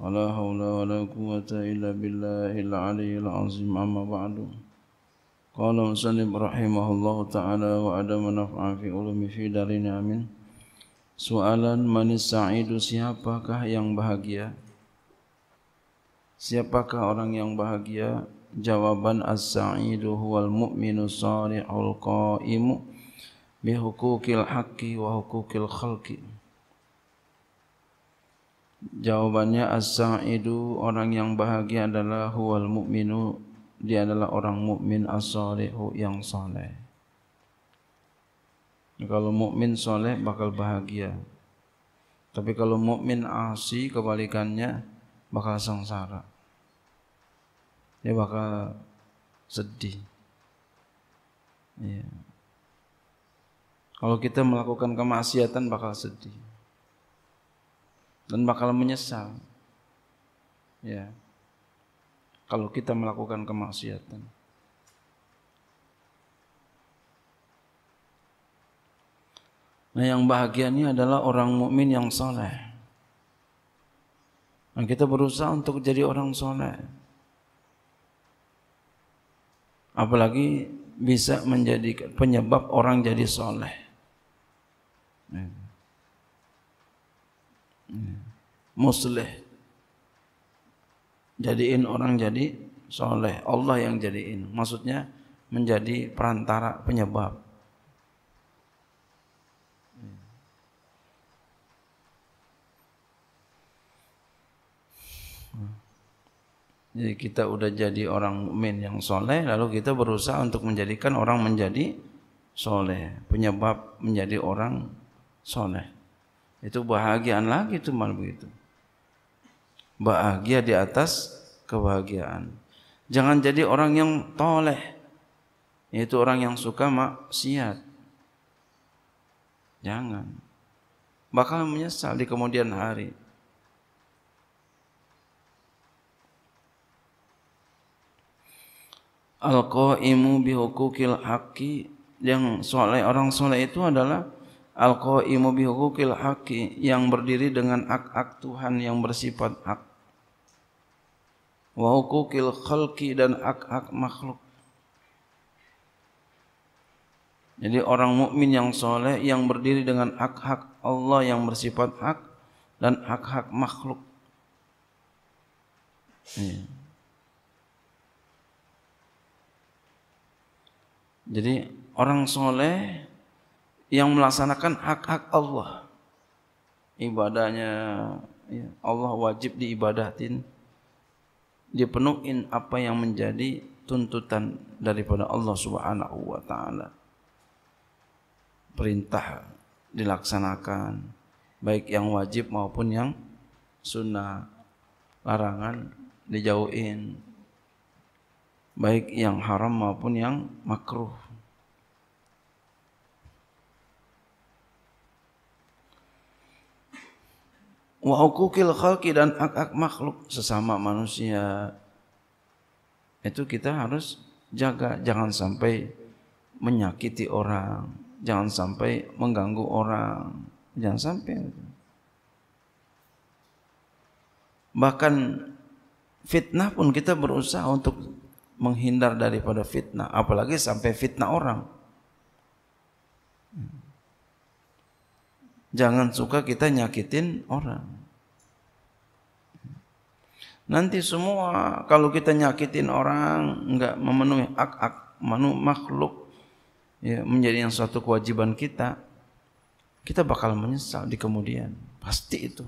ولا حول ولا قوة إلا بالله العلي العظيم أما بعد قال مسلم رحمه الله تعالى وعدم نفع في علوم في دارنا آمين Soalan manis sa'idu siapakah yang bahagia? Siapakah orang yang bahagia? Jawaban as-sa'idu huwal mu'minu salihul qa'imu bihuqukil haqqi wa huquqil khalqi. Jawabannya as-sa'idu orang yang bahagia adalah huwal mu'minu dia adalah orang mukmin as-salihu yang saleh. Kalau mukmin saleh bakal bahagia. Tapi kalau mukmin asi kebalikannya bakal sengsara. Dia bakal sedih. Ya. Kalau kita melakukan kemaksiatan bakal sedih. dan bakal menyesal. Ya. Kalau kita melakukan kemaksiatan. Nah, yang bahagianya adalah orang mukmin yang soleh. Nah, kita berusaha untuk jadi orang soleh. Apalagi bisa menjadi penyebab orang jadi soleh. Nah. Muslih. Jadiin orang jadi soleh. Allah yang jadiin. Maksudnya menjadi perantara penyebab. Jadi kita udah jadi orang mukmin yang soleh, lalu kita berusaha untuk menjadikan orang menjadi soleh, penyebab menjadi orang soleh. Itu bahagiaan lagi itu malam itu Bahagia di atas kebahagiaan. Jangan jadi orang yang toleh. Yaitu orang yang suka maksiat. Jangan. Bakal menyesal di kemudian hari. Al-qa'imu bihukukil haqqi yang soleh orang soleh itu adalah Al-Qa'imu bihuqil haqqi yang berdiri dengan hak-hak Tuhan yang bersifat hak. Wa hukukil khalqi dan hak-hak makhluk. Jadi orang mukmin yang soleh yang berdiri dengan hak-hak Allah yang bersifat hak dan hak-hak makhluk. Jadi orang soleh yang melaksanakan hak-hak Allah. Ibadahnya ya, Allah wajib diibadatin. Dipenuhin apa yang menjadi tuntutan daripada Allah Subhanahu wa taala. Perintah dilaksanakan baik yang wajib maupun yang sunnah. Larangan dijauhin baik yang haram maupun yang makruh. wa hukukil khalqi dan hak-hak makhluk sesama manusia itu kita harus jaga jangan sampai menyakiti orang jangan sampai mengganggu orang jangan sampai bahkan fitnah pun kita berusaha untuk menghindar daripada fitnah apalagi sampai fitnah orang Jangan suka kita nyakitin orang. Nanti semua kalau kita nyakitin orang nggak memenuhi hak-hak manu makhluk ya, menjadi yang suatu kewajiban kita, kita bakal menyesal di kemudian. Pasti itu.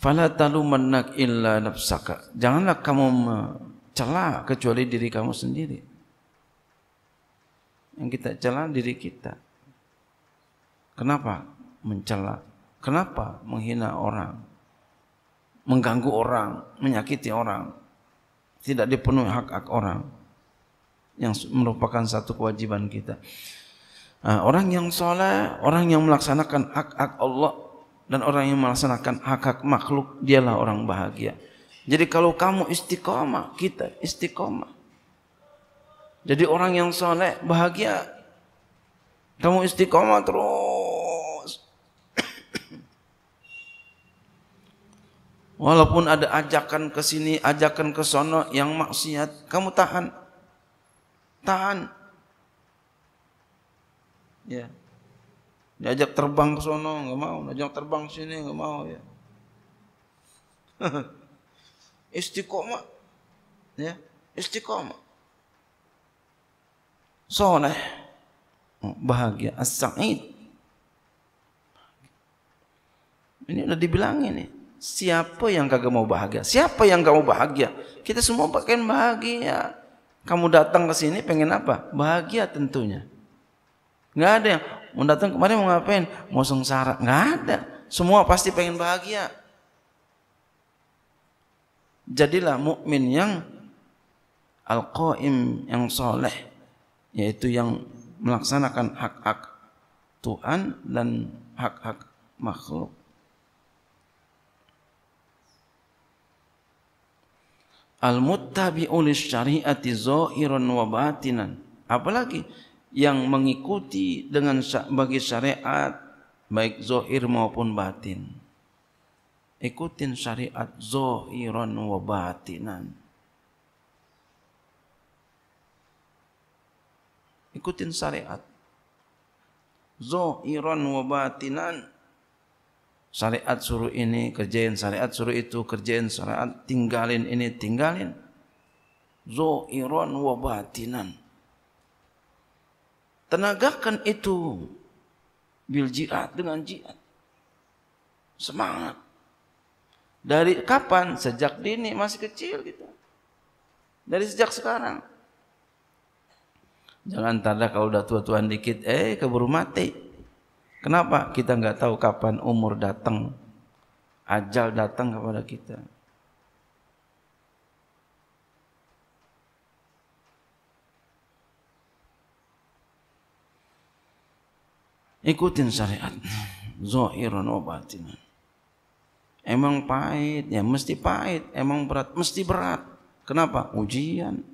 Fala manak illa nafsaka. Janganlah kamu mencela kecuali diri kamu sendiri yang kita celah diri kita. Kenapa mencela? Kenapa menghina orang? Mengganggu orang, menyakiti orang, tidak dipenuhi hak-hak orang yang merupakan satu kewajiban kita. Nah, orang yang soleh, orang yang melaksanakan hak-hak Allah dan orang yang melaksanakan hak-hak makhluk, dialah orang bahagia. Jadi kalau kamu istiqomah, kita istiqomah. Jadi orang yang soleh bahagia. Kamu istiqomah terus. Walaupun ada ajakan ke sini, ajakan ke sono yang maksiat, kamu tahan. Tahan. Ya. Diajak terbang ke sono enggak mau, diajak terbang ke sini enggak mau ya. Istiqomah. Ya, istiqomah soleh, bahagia, as-sa'id. Ini udah dibilangin nih. Siapa yang kagak mau bahagia? Siapa yang gak mau bahagia? Kita semua pengen bahagia. Kamu datang ke sini pengen apa? Bahagia tentunya. Nggak ada yang mau datang kemarin mau ngapain? Mau sengsara? Nggak ada. Semua pasti pengen bahagia. Jadilah mukmin yang al-qaim yang soleh yaitu yang melaksanakan hak-hak Tuhan dan hak-hak makhluk. Al-muttabi'u syariati zahiran wa batinan. Apalagi yang mengikuti dengan bagi syariat baik zahir maupun batin. Ikutin syariat zahiran wa batinan. Ikutin syariat. Zohiran wa batinan. Syariat suruh ini kerjain, syariat suruh itu kerjain, syariat tinggalin ini tinggalin. Zohiran wa batinan. Tenagakan itu bil jihad dengan jihad. Semangat. Dari kapan? Sejak dini masih kecil gitu. Dari sejak sekarang. Jangan tanda kalau udah tua tuan dikit, eh keburu mati. Kenapa? Kita nggak tahu kapan umur datang. Ajal datang kepada kita. Ikutin syariat. Zohiran obatin. Emang pahit, ya mesti pahit. Emang berat, mesti berat. Kenapa? Ujian.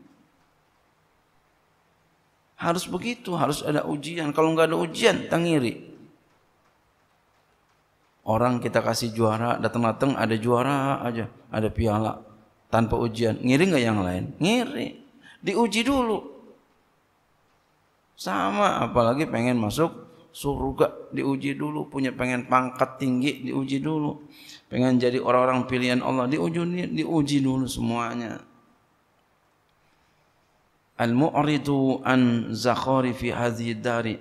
Harus begitu, harus ada ujian. Kalau nggak ada ujian, tangiri. Orang kita kasih juara, datang-datang ada juara aja, ada piala tanpa ujian. Ngiri nggak yang lain? Ngiri. Diuji dulu. Sama, apalagi pengen masuk surga diuji dulu, punya pengen pangkat tinggi diuji dulu, pengen jadi orang-orang pilihan Allah diuji diuji dulu semuanya. Al-mu'ridu an zakhari fi hadhihi dari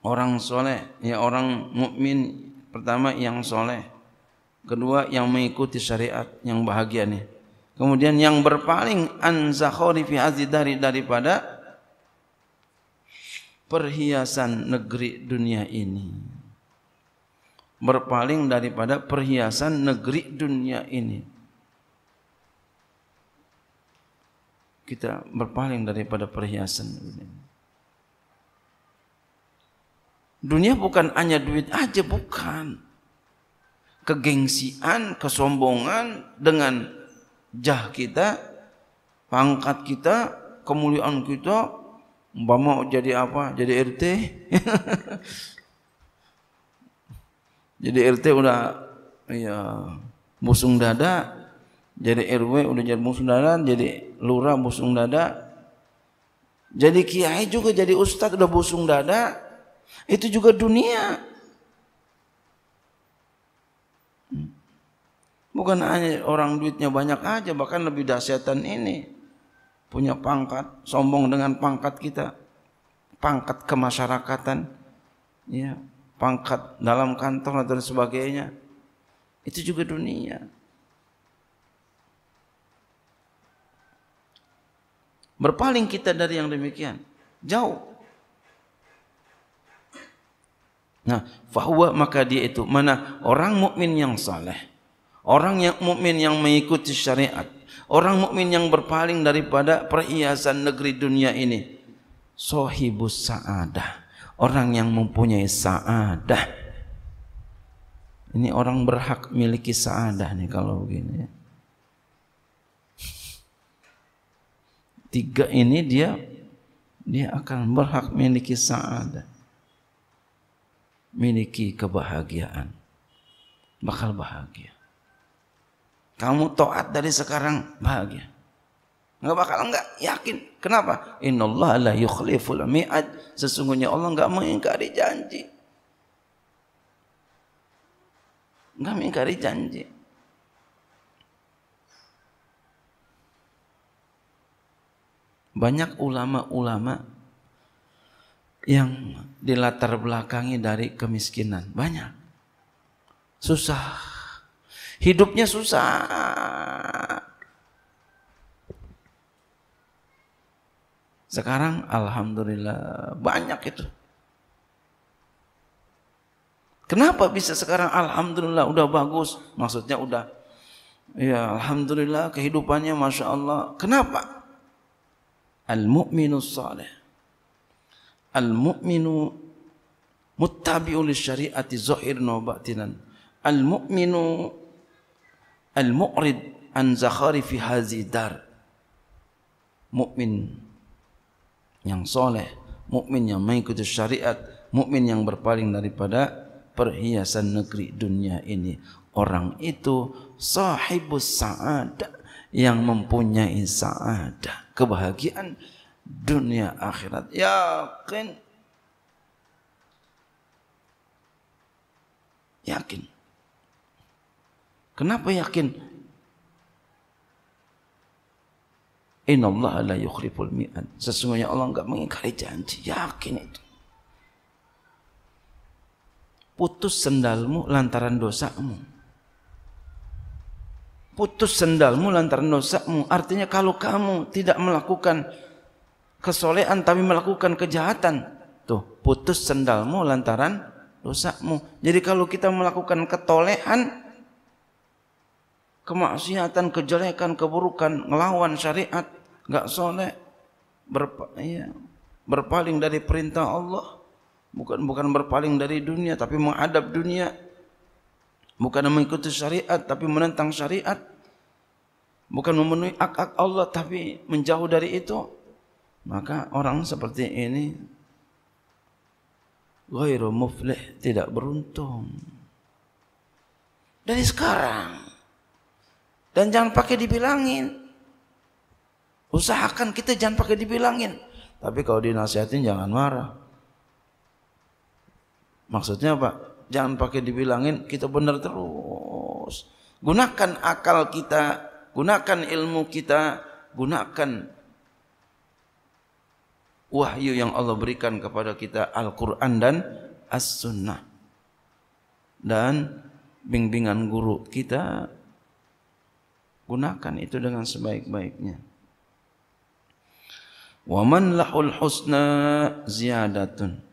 Orang soleh, ya orang mukmin pertama yang soleh, kedua yang mengikuti syariat yang bahagia nih. Kemudian yang berpaling an zakhari fi hadhihi dari daripada perhiasan negeri dunia ini. Berpaling daripada perhiasan negeri dunia ini kita berpaling daripada perhiasan. Dunia bukan hanya duit aja, bukan. Kegengsian, kesombongan dengan jah kita, pangkat kita, kemuliaan kita, umpama jadi apa? Jadi RT. jadi RT udah ya musung dada, jadi RW udah jadi musuh dada, jadi lurah busung dada jadi kiai juga jadi ustadz udah busung dada itu juga dunia bukan hanya orang duitnya banyak aja bahkan lebih dahsyatan ini punya pangkat sombong dengan pangkat kita pangkat kemasyarakatan ya pangkat dalam kantor dan sebagainya itu juga dunia berpaling kita dari yang demikian jauh nah fahuwa maka dia itu mana orang mukmin yang saleh orang yang mukmin yang mengikuti syariat orang mukmin yang berpaling daripada perhiasan negeri dunia ini sahibus saadah orang yang mempunyai saadah ini orang berhak miliki saadah nih kalau begini ya tiga ini dia dia akan berhak memiliki saadah miliki kebahagiaan bakal bahagia kamu toat dari sekarang bahagia nggak bakal nggak yakin kenapa innallaha la yukhliful mi'ad sesungguhnya Allah nggak mengingkari janji nggak mengingkari janji Banyak ulama-ulama yang dilatar belakangi dari kemiskinan. Banyak. Susah. Hidupnya susah. Sekarang alhamdulillah banyak itu. Kenapa bisa sekarang alhamdulillah udah bagus? Maksudnya udah ya alhamdulillah kehidupannya masya Allah. Kenapa? al-mu'minu salih. Al-mu'minu muttabi'u li syari'ati zahirna wa batinan. Al-mu'minu al-mu'rid an zakhari fi hazi dar, Mu'min yang soleh, Mu'min yang mengikuti syariat, Mu'min yang berpaling daripada perhiasan negeri dunia ini. Orang itu sahibus sa'adah yang mempunyai saadah, kebahagiaan dunia akhirat. Yakin. Yakin. Kenapa yakin? Inna Allah la yukhliful mi'ad. Sesungguhnya Allah enggak mengingkari janji. Yakin itu. Putus sendalmu lantaran dosamu putus sendalmu lantaran dosamu. Artinya kalau kamu tidak melakukan kesolehan tapi melakukan kejahatan, tuh putus sendalmu lantaran dosamu. Jadi kalau kita melakukan ketolehan, kemaksiatan, kejelekan, keburukan, ngelawan syariat, nggak soleh, berpa, ya, berpaling dari perintah Allah, bukan bukan berpaling dari dunia tapi menghadap dunia, Bukan mengikuti syariat tapi menentang syariat. Bukan memenuhi hak-hak Allah tapi menjauh dari itu. Maka orang seperti ini ghairu muflih, tidak beruntung. Dari sekarang. Dan jangan pakai dibilangin. Usahakan kita jangan pakai dibilangin. Tapi kalau dinasihatin jangan marah. Maksudnya apa? Jangan pakai dibilangin kita benar terus. Gunakan akal kita, gunakan ilmu kita, gunakan wahyu yang Allah berikan kepada kita Al-Qur'an dan As-Sunnah. Dan bimbingan guru kita gunakan itu dengan sebaik-baiknya. Wa man lahul husna ziyadatun.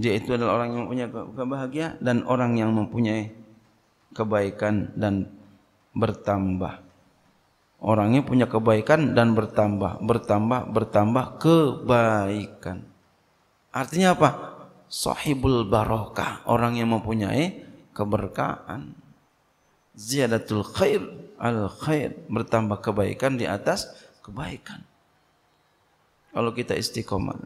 Dia itu adalah orang yang mempunyai kebahagiaan dan orang yang mempunyai kebaikan dan bertambah. Orangnya punya kebaikan dan bertambah, bertambah, bertambah kebaikan. Artinya apa? Sahibul barokah, orang yang mempunyai keberkahan. Ziyadatul khair al khair, bertambah kebaikan di atas kebaikan. Kalau kita istiqomah,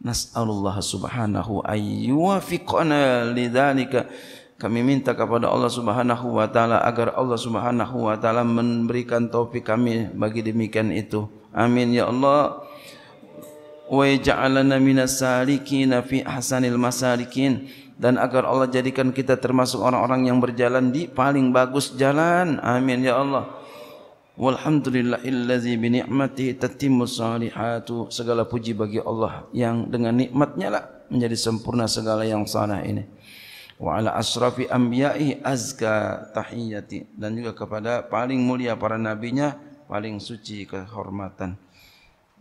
Nas'alullah subhanahu ayyuafiqana lidhalika. Kami minta kepada Allah subhanahu wa ta'ala agar Allah subhanahu wa ta'ala memberikan taufik kami bagi demikian itu. Amin ya Allah. Wa ija'alana minasalikina fi ahsanil masalikin dan agar Allah jadikan kita termasuk orang-orang yang berjalan di paling bagus jalan. Amin ya Allah. Walhamdulillahillazi bi ni'mati tatimmu salihatu. Segala puji bagi Allah yang dengan nikmatnya lah menjadi sempurna segala yang salah ini. Wa ala asrafi anbiya'i azka tahiyyati dan juga kepada paling mulia para nabinya paling suci kehormatan.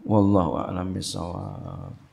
Wallahu a'lam bishawab.